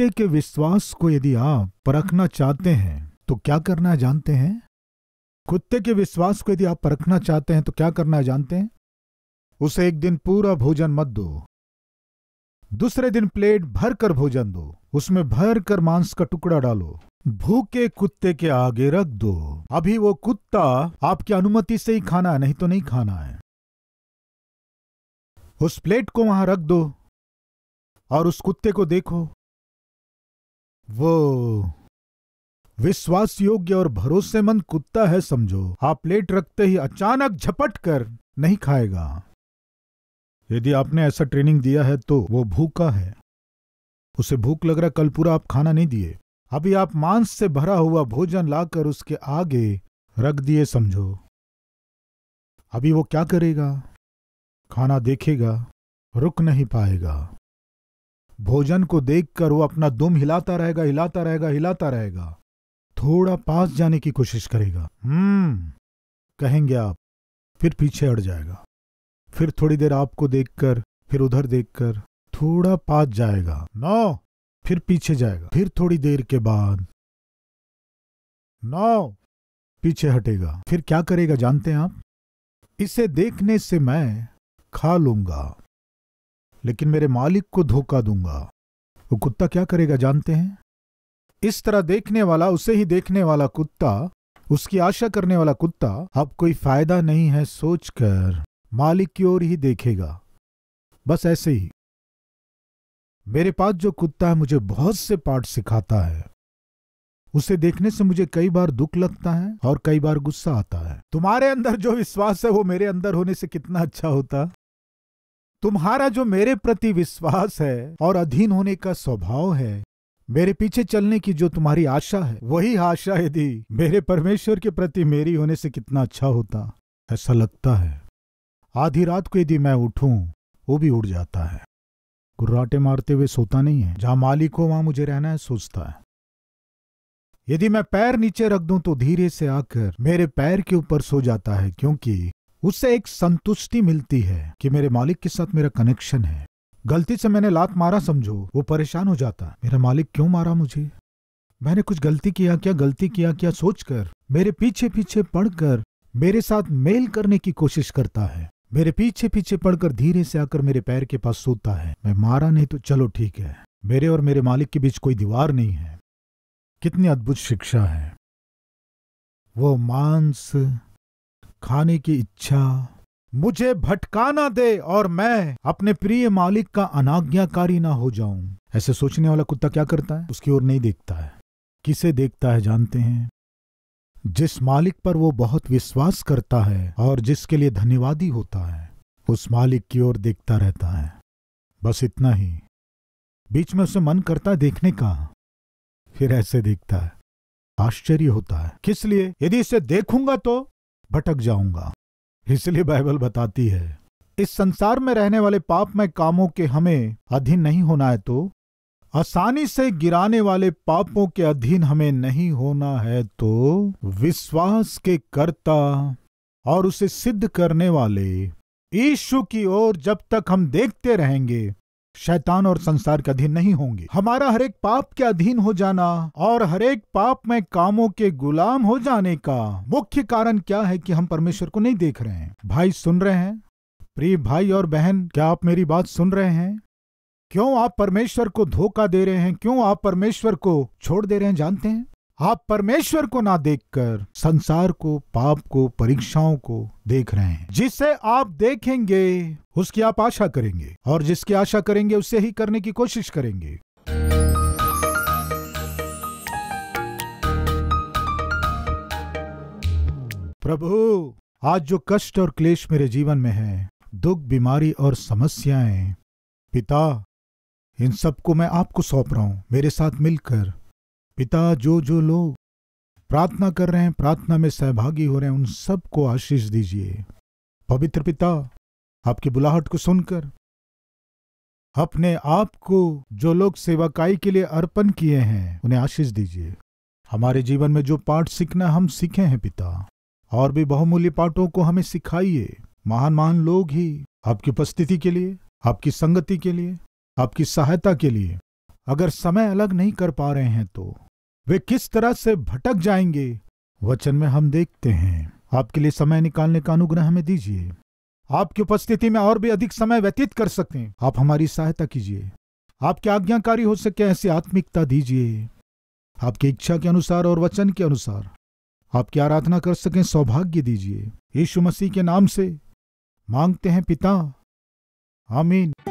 सत्य तो के विश्वास को यदि आप परखना चाहते हैं तो क्या करना जानते हैं कुत्ते के विश्वास को यदि आप परखना चाहते हैं तो क्या करना जानते हैं उसे एक दिन पूरा भोजन मत दो दूसरे दिन प्लेट भर कर भोजन दो उसमें भर कर मांस का टुकड़ा डालो भूखे कुत्ते के आगे रख दो अभी वो कुत्ता आपकी अनुमति से ही खाना है नहीं तो नहीं खाना है उस प्लेट को वहां रख दो और उस कुत्ते को देखो वो विश्वास योग्य और भरोसेमंद कुत्ता है समझो आप हाँ, प्लेट रखते ही अचानक झपट कर नहीं खाएगा यदि आपने ऐसा ट्रेनिंग दिया है तो वो भूखा है उसे भूख लग रहा कल पूरा आप खाना नहीं दिए अभी आप मांस से भरा हुआ भोजन लाकर उसके आगे रख दिए समझो अभी वो क्या करेगा खाना देखेगा रुक नहीं पाएगा भोजन को देखकर वो अपना दुम हिलाता रहेगा हिलाता रहेगा हिलाता रहेगा थोड़ा पास जाने की कोशिश करेगा हम्म कहेंगे आप फिर पीछे हट जाएगा फिर थोड़ी देर आपको देखकर फिर उधर देखकर थोड़ा पास जाएगा नौ फिर पीछे जाएगा फिर थोड़ी देर के बाद नौ पीछे हटेगा फिर क्या करेगा जानते हैं आप इसे देखने से मैं खा लूंगा लेकिन मेरे मालिक को धोखा दूंगा वो कुत्ता क्या करेगा जानते हैं इस तरह देखने वाला उसे ही देखने वाला कुत्ता उसकी आशा करने वाला कुत्ता अब कोई फायदा नहीं है सोचकर मालिक की ओर ही देखेगा बस ऐसे ही मेरे पास जो कुत्ता है मुझे बहुत से पाठ सिखाता है उसे देखने से मुझे कई बार दुख लगता है और कई बार गुस्सा आता है तुम्हारे अंदर जो विश्वास है वो मेरे अंदर होने से कितना अच्छा होता तुम्हारा जो मेरे प्रति विश्वास है और अधीन होने का स्वभाव है मेरे पीछे चलने की जो तुम्हारी आशा है वही आशा यदि मेरे परमेश्वर के प्रति मेरी होने से कितना अच्छा होता ऐसा लगता है आधी रात को यदि मैं उठूं वो भी उठ जाता है गुर्राटे मारते हुए सोता नहीं है जहां मालिक हो वहां मुझे रहना है सोचता है यदि मैं पैर नीचे रख दूं तो धीरे से आकर मेरे पैर के ऊपर सो जाता है क्योंकि उससे एक संतुष्टि मिलती है कि मेरे मालिक के साथ मेरा कनेक्शन है गलती से मैंने लात मारा समझो वो परेशान हो जाता मेरा मालिक क्यों मारा मुझे मैंने कुछ गलती किया क्या गलती किया क्या सोचकर मेरे पीछे पीछे पढ़कर मेरे साथ मेल करने की कोशिश करता है मेरे पीछे पीछे पढ़कर धीरे से आकर मेरे पैर के पास सोता है मैं मारा नहीं तो चलो ठीक है मेरे और मेरे मालिक के बीच कोई दीवार नहीं है कितनी अद्भुत शिक्षा है वो मांस खाने की इच्छा मुझे भटकाना दे और मैं अपने प्रिय मालिक का अनाज्ञाकारी ना हो जाऊं ऐसे सोचने वाला कुत्ता क्या करता है उसकी ओर नहीं देखता है किसे देखता है जानते हैं जिस मालिक पर वो बहुत विश्वास करता है और जिसके लिए धन्यवादी होता है उस मालिक की ओर देखता रहता है बस इतना ही बीच में उसे मन करता है देखने का फिर ऐसे देखता है आश्चर्य होता है किस लिए यदि इसे देखूंगा तो भटक जाऊंगा इसलिए बाइबल बताती है इस संसार में रहने वाले पापमय कामों के हमें अधीन नहीं होना है तो आसानी से गिराने वाले पापों के अधीन हमें नहीं होना है तो विश्वास के कर्ता और उसे सिद्ध करने वाले ईशु की ओर जब तक हम देखते रहेंगे शैतान और संसार के अधीन नहीं होंगे हमारा हरेक पाप के अधीन हो जाना और हरेक पाप में कामों के गुलाम हो जाने का मुख्य कारण क्या है कि हम परमेश्वर को नहीं देख रहे हैं भाई सुन रहे हैं प्रिय भाई और बहन क्या आप मेरी बात सुन रहे हैं क्यों आप परमेश्वर को धोखा दे रहे हैं क्यों आप परमेश्वर को छोड़ दे रहे हैं जानते हैं आप परमेश्वर को ना देखकर संसार को पाप को परीक्षाओं को देख रहे हैं जिसे आप देखेंगे उसकी आप आशा करेंगे और जिसकी आशा करेंगे उसे ही करने की कोशिश करेंगे प्रभु आज जो कष्ट और क्लेश मेरे जीवन में है दुख बीमारी और समस्याएं पिता इन सबको मैं आपको सौंप रहा हूं मेरे साथ मिलकर पिता जो जो लोग प्रार्थना कर रहे हैं प्रार्थना में सहभागी हो रहे हैं उन सबको आशीष दीजिए पवित्र पिता आपकी बुलाहट को सुनकर अपने आप को जो लोग सेवाकाई के लिए अर्पण किए हैं उन्हें आशीष दीजिए हमारे जीवन में जो पाठ सीखना हम सीखे हैं पिता और भी बहुमूल्य पाठों को हमें सिखाइए महान महान लोग ही आपकी उपस्थिति के लिए आपकी संगति के लिए आपकी सहायता के लिए अगर समय अलग नहीं कर पा रहे हैं तो वे किस तरह से भटक जाएंगे वचन में हम देखते हैं आपके लिए समय निकालने का अनुग्रह हमें दीजिए आपकी उपस्थिति में और भी अधिक समय व्यतीत कर सकते हैं आप हमारी सहायता कीजिए आपके आज्ञाकारी हो सके ऐसी आत्मिकता दीजिए आपकी इच्छा के अनुसार और वचन के अनुसार आपकी आराधना कर सकें सौभाग्य दीजिए यीशु मसीह के नाम से मांगते हैं पिता आमीन